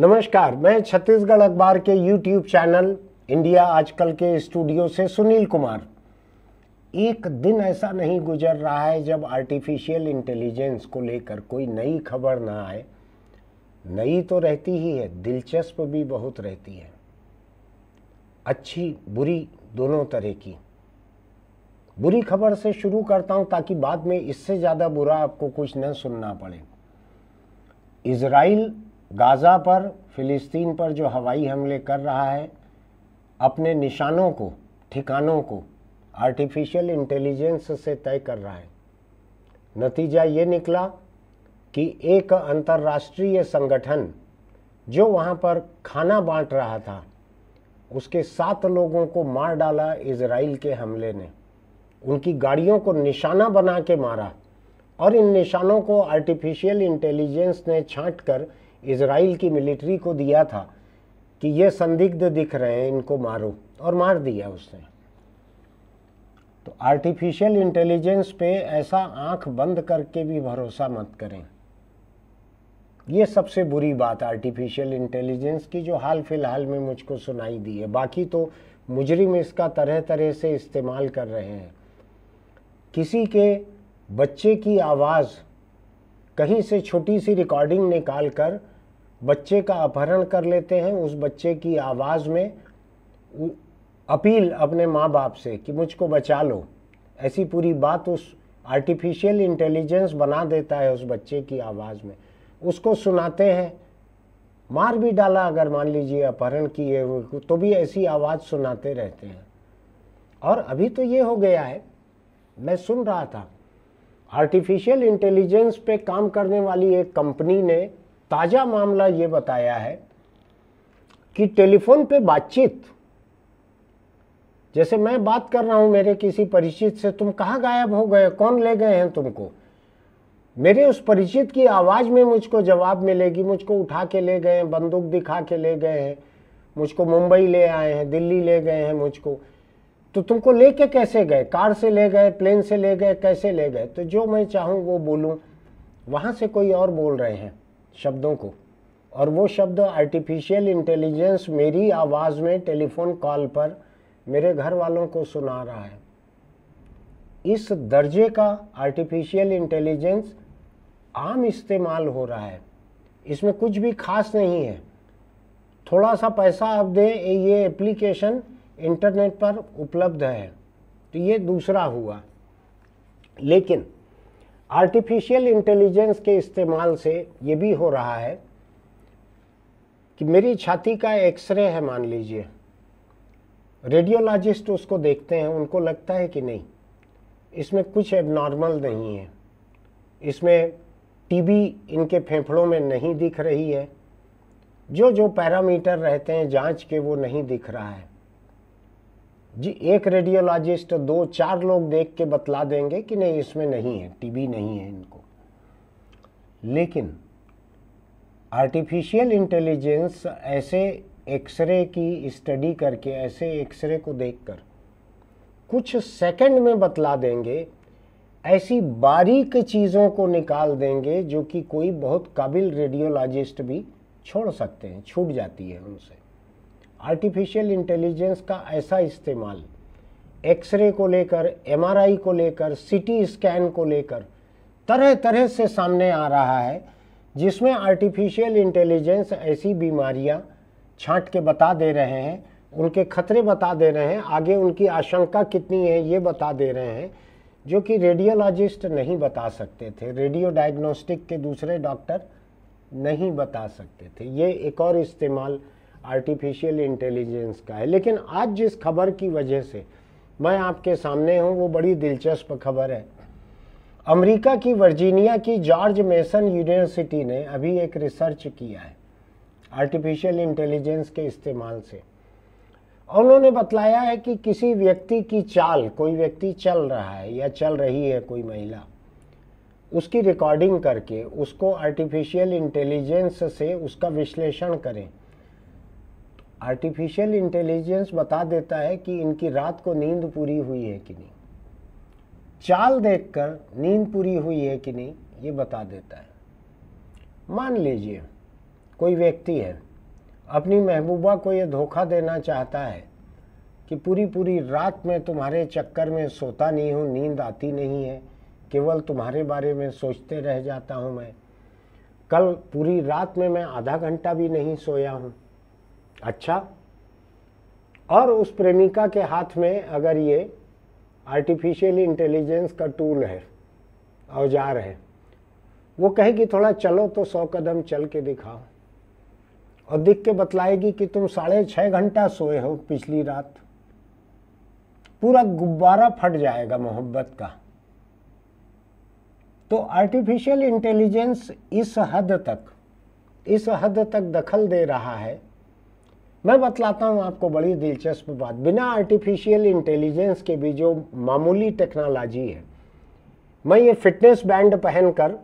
नमस्कार मैं छत्तीसगढ़ अखबार के यूट्यूब चैनल इंडिया आजकल के स्टूडियो से सुनील कुमार एक दिन ऐसा नहीं गुजर रहा है जब आर्टिफिशियल इंटेलिजेंस को लेकर कोई नई खबर ना आए नई तो रहती ही है दिलचस्प भी बहुत रहती है अच्छी बुरी दोनों तरह की बुरी खबर से शुरू करता हूं ताकि बाद में इससे ज़्यादा बुरा आपको कुछ न सुनना पड़े इसराइल गाज़ा पर फ़िलिस्तीन पर जो हवाई हमले कर रहा है अपने निशानों को ठिकानों को आर्टिफिशियल इंटेलिजेंस से तय कर रहा है नतीजा ये निकला कि एक अंतर्राष्ट्रीय संगठन जो वहाँ पर खाना बांट रहा था उसके सात लोगों को मार डाला इसराइल के हमले ने उनकी गाड़ियों को निशाना बना के मारा और इन निशानों को आर्टिफिशियल इंटेलिजेंस ने छांट कर इसराइल की मिलिट्री को दिया था कि ये संदिग्ध दिख रहे हैं इनको मारो और मार दिया उसने तो आर्टिफिशियल इंटेलिजेंस पे ऐसा आंख बंद करके भी भरोसा मत करें ये सबसे बुरी बात आर्टिफिशियल इंटेलिजेंस की जो हाल फिलहाल में मुझको सुनाई दी है बाकी तो मुजरिम इसका तरह तरह से इस्तेमाल कर रहे हैं किसी के बच्चे की आवाज़ कहीं से छोटी सी रिकॉर्डिंग निकाल कर बच्चे का अपहरण कर लेते हैं उस बच्चे की आवाज़ में अपील अपने माँ बाप से कि मुझको बचा लो ऐसी पूरी बात उस आर्टिफिशियल इंटेलिजेंस बना देता है उस बच्चे की आवाज़ में उसको सुनाते हैं मार भी डाला अगर मान लीजिए अपहरण किए हुए तो भी ऐसी आवाज़ सुनाते रहते हैं और अभी तो ये हो गया है मैं सुन रहा था आर्टिफिशियल इंटेलिजेंस पे काम करने वाली एक कंपनी ने ताज़ा मामला ये बताया है कि टेलीफोन पे बातचीत जैसे मैं बात कर रहा हूँ मेरे किसी परिचित से तुम कहाँ गायब हो गए कौन ले गए हैं तुमको मेरे उस परिचित की आवाज़ में मुझको जवाब मिलेगी मुझको उठा के ले गए हैं बंदूक दिखा के ले गए हैं मुझको मुंबई ले आए हैं दिल्ली ले गए हैं मुझको तो तुमको लेके कैसे गए कार से ले गए प्लेन से ले गए कैसे ले गए तो जो मैं चाहूँ वो बोलूँ वहाँ से कोई और बोल रहे हैं शब्दों को और वो शब्द आर्टिफिशियल इंटेलिजेंस मेरी आवाज़ में टेलीफोन कॉल पर मेरे घर वालों को सुना रहा है इस दर्जे का आर्टिफिशियल इंटेलिजेंस आम इस्तेमाल हो रहा है इसमें कुछ भी खास नहीं है थोड़ा सा पैसा आप दें ये एप्लीकेशन इंटरनेट पर उपलब्ध है तो ये दूसरा हुआ लेकिन आर्टिफिशियल इंटेलिजेंस के इस्तेमाल से ये भी हो रहा है कि मेरी छाती का एक्सरे है मान लीजिए रेडियोलॉजिस्ट उसको देखते हैं उनको लगता है कि नहीं इसमें कुछ एबनॉर्मल नहीं है इसमें टीबी इनके फेफड़ों में नहीं दिख रही है जो जो पैरामीटर रहते हैं जांच के वो नहीं दिख रहा है जी एक रेडियोलॉजिस्ट दो चार लोग देख के बतला देंगे कि नहीं इसमें नहीं है टीबी नहीं है इनको लेकिन आर्टिफिशियल इंटेलिजेंस ऐसे एक्सरे की स्टडी करके ऐसे एक्सरे को देखकर कुछ सेकंड में बतला देंगे ऐसी बारीक चीज़ों को निकाल देंगे जो कि कोई बहुत काबिल रेडियोलॉजिस्ट भी छोड़ सकते हैं छूट जाती है उनसे आर्टिफिशियल इंटेलिजेंस का ऐसा इस्तेमाल एक्सरे को लेकर एमआरआई को लेकर सीटी स्कैन को लेकर तरह तरह से सामने आ रहा है जिसमें आर्टिफिशियल इंटेलिजेंस ऐसी बीमारियां छांट के बता दे रहे हैं उनके खतरे बता दे रहे हैं आगे उनकी आशंका कितनी है ये बता दे रहे हैं जो कि रेडियोलॉजिस्ट नहीं बता सकते थे रेडियो डायग्नोस्टिक के दूसरे डॉक्टर नहीं बता सकते थे ये एक और इस्तेमाल आर्टिफिशियल इंटेलिजेंस का है लेकिन आज जिस खबर की वजह से मैं आपके सामने हूँ वो बड़ी दिलचस्प खबर है अमेरिका की वर्जीनिया की जॉर्ज मेसन यूनिवर्सिटी ने अभी एक रिसर्च किया है आर्टिफिशियल इंटेलिजेंस के इस्तेमाल से उन्होंने बतलाया है कि किसी व्यक्ति की चाल कोई व्यक्ति चल रहा है या चल रही है कोई महिला उसकी रिकॉर्डिंग करके उसको आर्टिफिशियल इंटेलिजेंस से उसका विश्लेषण करें आर्टिफिशियल इंटेलिजेंस बता देता है कि इनकी रात को नींद पूरी हुई है कि नहीं चाल देखकर नींद पूरी हुई है कि नहीं ये बता देता है मान लीजिए कोई व्यक्ति है अपनी महबूबा को ये धोखा देना चाहता है कि पूरी पूरी रात में तुम्हारे चक्कर में सोता नहीं हूँ नींद आती नहीं है केवल तुम्हारे बारे में सोचते रह जाता हूँ मैं कल पूरी रात में मैं आधा घंटा भी नहीं सोया हूँ अच्छा और उस प्रेमिका के हाथ में अगर ये आर्टिफिशियल इंटेलिजेंस का टूल है औजार है वो कहेगी थोड़ा चलो तो सौ कदम चल के दिखाओ और दिख के बतलाएगी कि तुम साढ़े छः घंटा सोए हो पिछली रात पूरा गुब्बारा फट जाएगा मोहब्बत का तो आर्टिफिशियल इंटेलिजेंस इस हद तक इस हद तक दखल दे रहा है मैं बतलाता हूँ आपको बड़ी दिलचस्प बात बिना आर्टिफिशियल इंटेलिजेंस के भी जो मामूली टेक्नोलॉजी है मैं ये फिटनेस बैंड पहनकर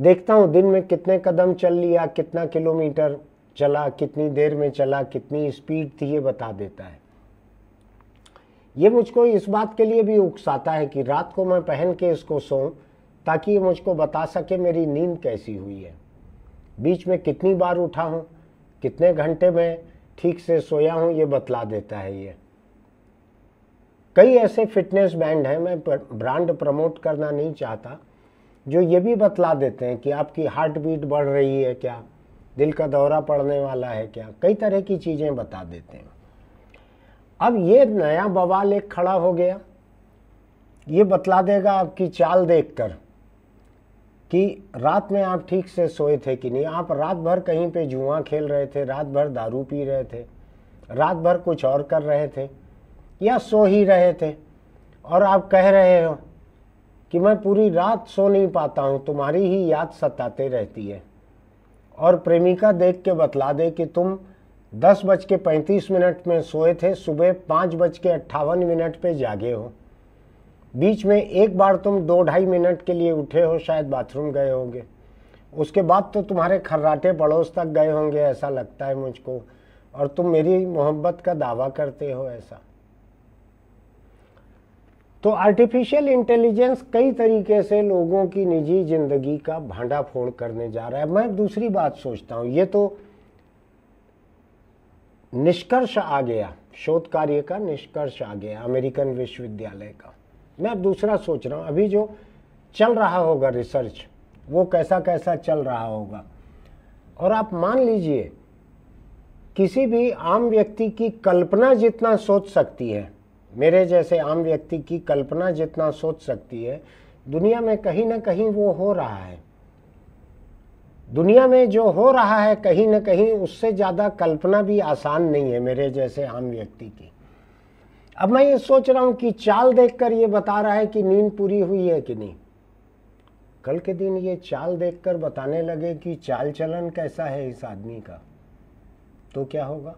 देखता हूँ दिन में कितने कदम चल लिया कितना किलोमीटर चला कितनी देर में चला कितनी स्पीड थी ये बता देता है ये मुझको इस बात के लिए भी उकसाता है कि रात को मैं पहन के इसको सो ताकि ये मुझको बता सके मेरी नींद कैसी हुई है बीच में कितनी बार उठा हूँ कितने घंटे में ठीक से सोया हूँ ये बतला देता है ये कई ऐसे फिटनेस बैंड हैं मैं ब्रांड प्रमोट करना नहीं चाहता जो ये भी बतला देते हैं कि आपकी हार्ट बीट बढ़ रही है क्या दिल का दौरा पड़ने वाला है क्या कई तरह की चीज़ें बता देते हैं अब ये नया बवाल एक खड़ा हो गया ये बतला देगा आपकी चाल देखकर कि रात में आप ठीक से सोए थे कि नहीं आप रात भर कहीं पे जुआ खेल रहे थे रात भर दारू पी रहे थे रात भर कुछ और कर रहे थे या सो ही रहे थे और आप कह रहे हो कि मैं पूरी रात सो नहीं पाता हूँ तुम्हारी ही याद सताते रहती है और प्रेमिका देख के बतला दे कि तुम दस बज के पैंतीस मिनट में सोए थे सुबह पाँच बज के अट्ठावन मिनट पर जागे हो बीच में एक बार तुम दो ढाई मिनट के लिए उठे हो शायद बाथरूम गए होंगे उसके बाद तो तुम्हारे खर्राटे पड़ोस तक गए होंगे ऐसा लगता है मुझको और तुम मेरी मोहब्बत का दावा करते हो ऐसा तो आर्टिफिशियल इंटेलिजेंस कई तरीके से लोगों की निजी ज़िंदगी का भांडा फोड़ करने जा रहा है मैं दूसरी बात सोचता हूँ ये तो निष्कर्ष आ गया शोध कार्य का निष्कर्ष आ गया अमेरिकन विश्वविद्यालय का मैं दूसरा सोच रहा हूँ अभी जो चल रहा होगा रिसर्च वो कैसा कैसा चल रहा होगा और आप मान लीजिए किसी भी आम व्यक्ति की कल्पना जितना सोच सकती है मेरे जैसे आम व्यक्ति की कल्पना जितना सोच सकती है दुनिया में कहीं ना कहीं वो हो रहा है दुनिया में जो हो रहा है कहीं ना कहीं उससे ज़्यादा कल्पना भी आसान नहीं है मेरे जैसे आम व्यक्ति की अब मैं ये सोच रहा हूं कि चाल देखकर ये बता रहा है कि नींद पूरी हुई है कि नहीं कल के दिन ये चाल देखकर बताने लगे कि चाल चलन कैसा है इस आदमी का तो क्या होगा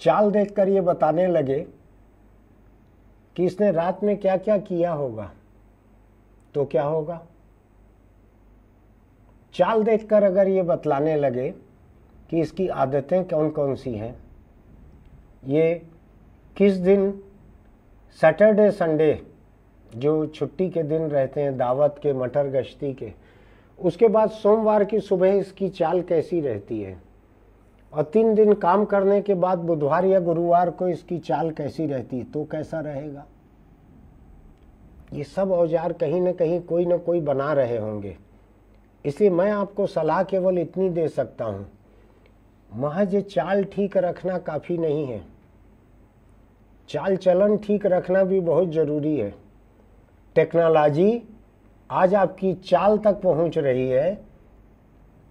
चाल देखकर ये बताने लगे कि इसने रात में क्या क्या किया होगा तो क्या होगा चाल देखकर अगर ये बतलाने लगे कि इसकी आदतें कौन कौन सी हैं ये किस दिन सैटरडे संडे जो छुट्टी के दिन रहते हैं दावत के मटर गश्ती के उसके बाद सोमवार की सुबह इसकी चाल कैसी रहती है और तीन दिन काम करने के बाद बुधवार या गुरुवार को इसकी चाल कैसी रहती है तो कैसा रहेगा ये सब औजार कहीं ना कहीं कोई ना कोई बना रहे होंगे इसलिए मैं आपको सलाह केवल इतनी दे सकता हूँ महज चाल ठीक रखना काफ़ी नहीं है चाल चलन ठीक रखना भी बहुत ज़रूरी है टेक्नोलॉजी आज आपकी चाल तक पहुंच रही है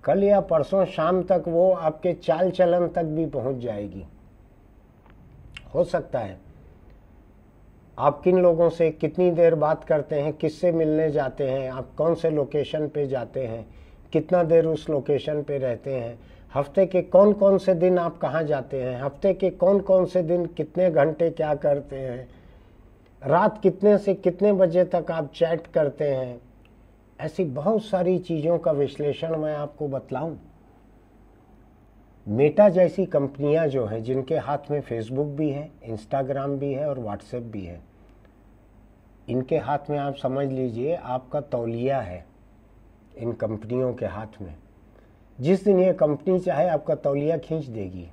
कल या परसों शाम तक वो आपके चाल चलन तक भी पहुंच जाएगी हो सकता है आप किन लोगों से कितनी देर बात करते हैं किससे मिलने जाते हैं आप कौन से लोकेशन पे जाते हैं कितना देर उस लोकेशन पे रहते हैं हफ्ते के कौन कौन से दिन आप कहाँ जाते हैं हफ्ते के कौन कौन से दिन कितने घंटे क्या करते हैं रात कितने से कितने बजे तक आप चैट करते हैं ऐसी बहुत सारी चीज़ों का विश्लेषण मैं आपको बतलाऊं। मेटा जैसी कंपनियां जो हैं जिनके हाथ में फेसबुक भी है इंस्टाग्राम भी है और व्हाट्सएप भी है इनके हाथ में आप समझ लीजिए आपका तौलिया है इन कंपनियों के हाथ में जिस दिन ये कंपनी चाहे आपका तौलिया खींच देगी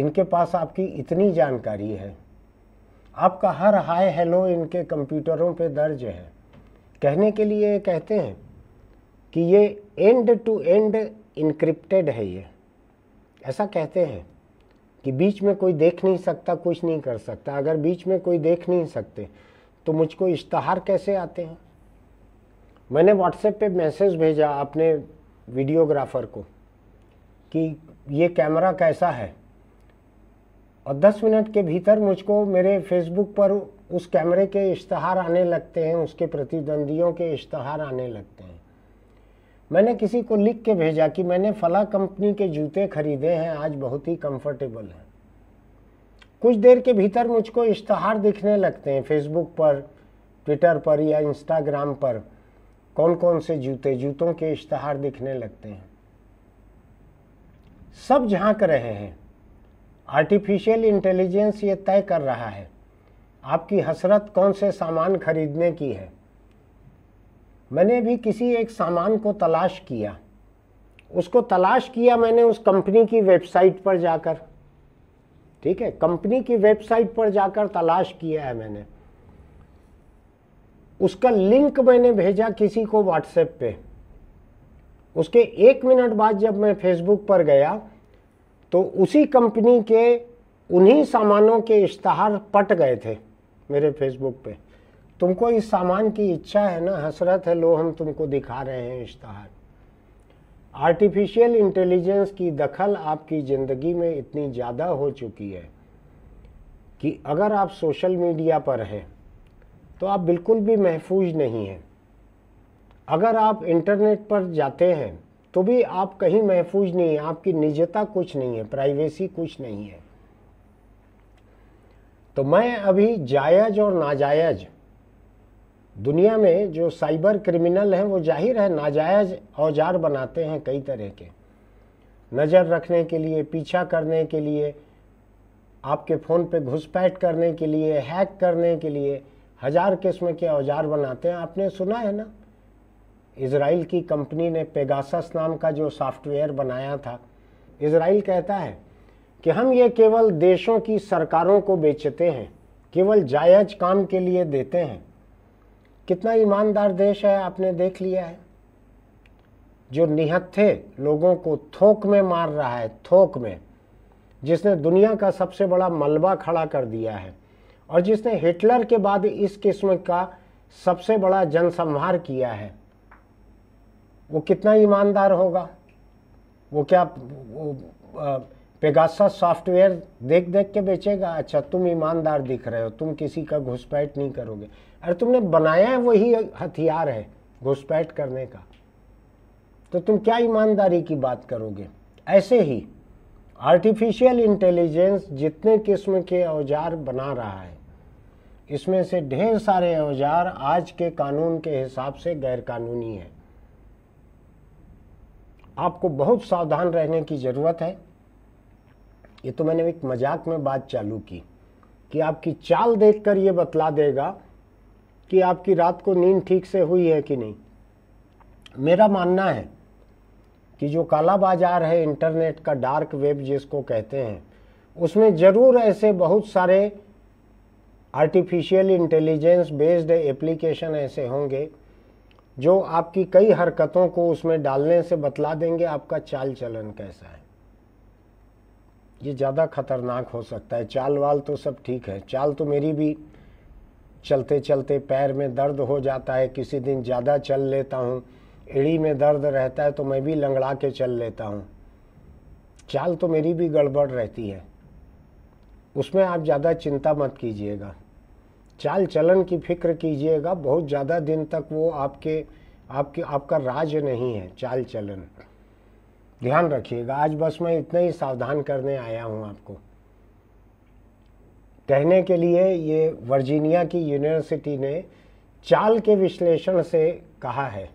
इनके पास आपकी इतनी जानकारी है आपका हर हाय हेलो इनके कंप्यूटरों पे दर्ज है कहने के लिए ये कहते हैं कि ये एंड टू एंड इनक्रिप्टेड है ये ऐसा कहते हैं कि बीच में कोई देख नहीं सकता कुछ नहीं कर सकता अगर बीच में कोई देख नहीं सकते तो मुझको इश्तहार कैसे आते हैं मैंने व्हाट्सएप पे मैसेज भेजा आपने वीडियोग्राफर को कि ये कैमरा कैसा है और 10 मिनट के भीतर मुझको मेरे फेसबुक पर उस कैमरे के इश्तहार आने लगते हैं उसके प्रतिद्वंदियों के इश्तहार आने लगते हैं मैंने किसी को लिख के भेजा कि मैंने फ़ला कंपनी के जूते खरीदे हैं आज बहुत ही कंफर्टेबल हैं कुछ देर के भीतर मुझको इश्तहार दिखने लगते हैं फेसबुक पर ट्विटर पर या इंस्टाग्राम पर कौन कौन से जूते जूतों के इश्तहार दिखने लगते हैं सब झांक रहे हैं आर्टिफिशियल इंटेलिजेंस ये तय कर रहा है आपकी हसरत कौन से सामान खरीदने की है मैंने भी किसी एक सामान को तलाश किया उसको तलाश किया मैंने उस कंपनी की वेबसाइट पर जाकर ठीक है कंपनी की वेबसाइट पर जाकर तलाश किया है मैंने उसका लिंक मैंने भेजा किसी को व्हाट्सएप पे उसके एक मिनट बाद जब मैं फेसबुक पर गया तो उसी कंपनी के उन्हीं सामानों के इश्तहार पट गए थे मेरे फेसबुक पे तुमको इस सामान की इच्छा है ना हसरत है लो हम तुमको दिखा रहे हैं इश्तहार आर्टिफिशियल इंटेलिजेंस की दखल आपकी ज़िंदगी में इतनी ज़्यादा हो चुकी है कि अगर आप सोशल मीडिया पर हैं तो आप बिल्कुल भी महफूज नहीं हैं अगर आप इंटरनेट पर जाते हैं तो भी आप कहीं महफूज नहीं हैं आपकी निजता कुछ नहीं है प्राइवेसी कुछ नहीं है तो मैं अभी जायज और नाजायज दुनिया में जो साइबर क्रिमिनल हैं वो जाहिर है नाजायज औजार बनाते हैं कई तरह के नज़र रखने के लिए पीछा करने के लिए आपके फ़ोन पे घुसपैठ करने के लिए हैक करने के लिए हजार किस्म के औजार बनाते हैं आपने सुना है ना इसराइल की कंपनी ने पेगासस नाम का जो सॉफ्टवेयर बनाया था इसराइल कहता है कि हम ये केवल देशों की सरकारों को बेचते हैं केवल जायज काम के लिए देते हैं कितना ईमानदार देश है आपने देख लिया है जो निहत्थे लोगों को थोक में मार रहा है थोक में जिसने दुनिया का सबसे बड़ा मलबा खड़ा कर दिया है और जिसने हिटलर के बाद इस किस्म का सबसे बड़ा जनसंहार किया है वो कितना ईमानदार होगा वो क्या पेगासा सॉफ्टवेयर देख देख के बेचेगा अच्छा तुम ईमानदार दिख रहे हो तुम किसी का घुसपैठ नहीं करोगे अरे तुमने बनाया है वही हथियार है घुसपैठ करने का तो तुम क्या ईमानदारी की बात करोगे ऐसे ही आर्टिफिशियल इंटेलिजेंस जितने किस्म के औजार बना रहा है इसमें से ढेर सारे औजार आज के कानून के हिसाब से गैरकानूनी हैं आपको बहुत सावधान रहने की ज़रूरत है ये तो मैंने एक मजाक में बात चालू की कि आपकी चाल देखकर ये बतला देगा कि आपकी रात को नींद ठीक से हुई है कि नहीं मेरा मानना है कि जो काला बाजार है इंटरनेट का डार्क वेब जिसको कहते हैं उसमें ज़रूर ऐसे बहुत सारे आर्टिफिशियल इंटेलिजेंस बेस्ड एप्लीकेशन ऐसे होंगे जो आपकी कई हरकतों को उसमें डालने से बतला देंगे आपका चाल चलन कैसा है ये ज़्यादा खतरनाक हो सकता है चाल वाल तो सब ठीक है चाल तो मेरी भी चलते चलते पैर में दर्द हो जाता है किसी दिन ज़्यादा चल लेता हूँ एड़ी में दर्द रहता है तो मैं भी लंगड़ा के चल लेता हूँ चाल तो मेरी भी गड़बड़ रहती है उसमें आप ज़्यादा चिंता मत कीजिएगा चाल चलन की फिक्र कीजिएगा बहुत ज़्यादा दिन तक वो आपके आपके आपका राज नहीं है चाल चलन ध्यान रखिएगा आज बस मैं इतना ही सावधान करने आया हूँ आपको कहने के लिए ये वर्जीनिया की यूनिवर्सिटी ने चाल के विश्लेषण से कहा है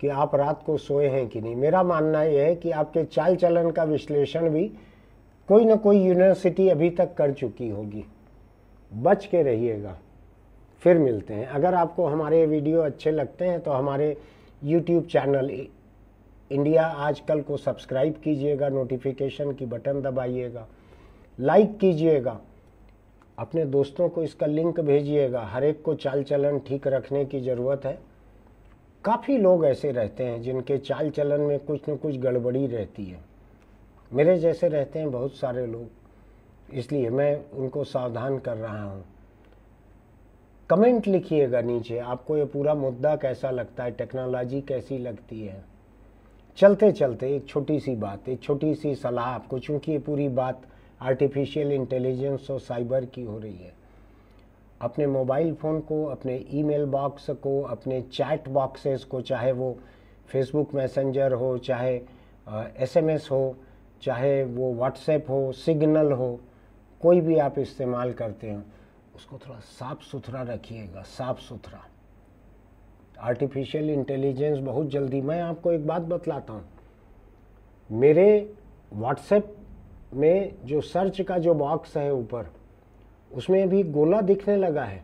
कि आप रात को सोए हैं कि नहीं मेरा मानना यह है कि आपके चाल चलन का विश्लेषण भी कोई ना कोई यूनिवर्सिटी अभी तक कर चुकी होगी बच के रहिएगा फिर मिलते हैं अगर आपको हमारे वीडियो अच्छे लगते हैं तो हमारे यूट्यूब चैनल इंडिया आजकल को सब्सक्राइब कीजिएगा नोटिफिकेशन की बटन दबाइएगा लाइक कीजिएगा अपने दोस्तों को इसका लिंक भेजिएगा हर एक को चाल चलन ठीक रखने की ज़रूरत है काफ़ी लोग ऐसे रहते हैं जिनके चाल चलन में कुछ न कुछ गड़बड़ी रहती है मेरे जैसे रहते हैं बहुत सारे लोग इसलिए मैं उनको सावधान कर रहा हूँ कमेंट लिखिएगा नीचे आपको ये पूरा मुद्दा कैसा लगता है टेक्नोलॉजी कैसी लगती है चलते चलते एक छोटी सी बात एक छोटी सी सलाह आपको चूँकि ये पूरी बात आर्टिफिशियल इंटेलिजेंस और साइबर की हो रही है अपने मोबाइल फ़ोन को अपने ईमेल बॉक्स को अपने चैट बॉक्सेस को चाहे वो फेसबुक मैसेंजर हो चाहे एसएमएस हो चाहे वो व्हाट्सएप हो सिग्नल हो कोई भी आप इस्तेमाल करते हो उसको थोड़ा साफ़ सुथरा रखिएगा साफ़ सुथरा आर्टिफिशियल इंटेलिजेंस बहुत जल्दी मैं आपको एक बात बतलाता हूँ मेरे व्हाट्सएप में जो सर्च का जो बॉक्स है ऊपर उसमें भी गोला दिखने लगा है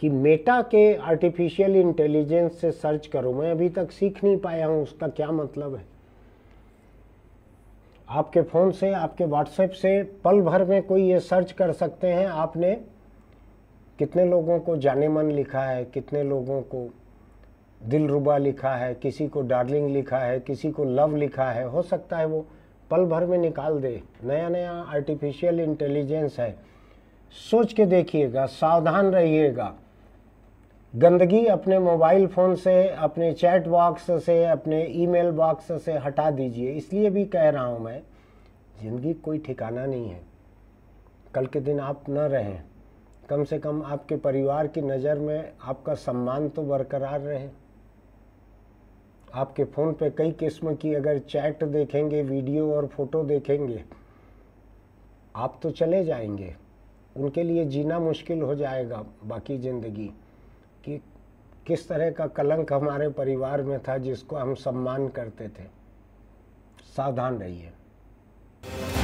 कि मेटा के आर्टिफिशियल इंटेलिजेंस से सर्च करो मैं अभी तक सीख नहीं पाया हूँ उसका क्या मतलब है आपके फ़ोन से आपके व्हाट्सएप से पल भर में कोई ये सर्च कर सकते हैं आपने कितने लोगों को जाने मन लिखा है कितने लोगों को दिल रुबा लिखा है किसी को डार्लिंग लिखा है किसी को लव लिखा है हो सकता है वो पल भर में निकाल दे नया नया आर्टिफिशियल इंटेलिजेंस है सोच के देखिएगा सावधान रहिएगा गंदगी अपने मोबाइल फ़ोन से अपने चैट बॉक्स से अपने ईमेल बॉक्स से हटा दीजिए इसलिए भी कह रहा हूँ मैं ज़िंदगी कोई ठिकाना नहीं है कल के दिन आप न रहें कम से कम आपके परिवार की नज़र में आपका सम्मान तो बरकरार रहे आपके फ़ोन पे कई किस्म की अगर चैट देखेंगे वीडियो और फोटो देखेंगे आप तो चले जाएंगे उनके लिए जीना मुश्किल हो जाएगा बाकी ज़िंदगी किस तरह का कलंक हमारे परिवार में था जिसको हम सम्मान करते थे सावधान रहिए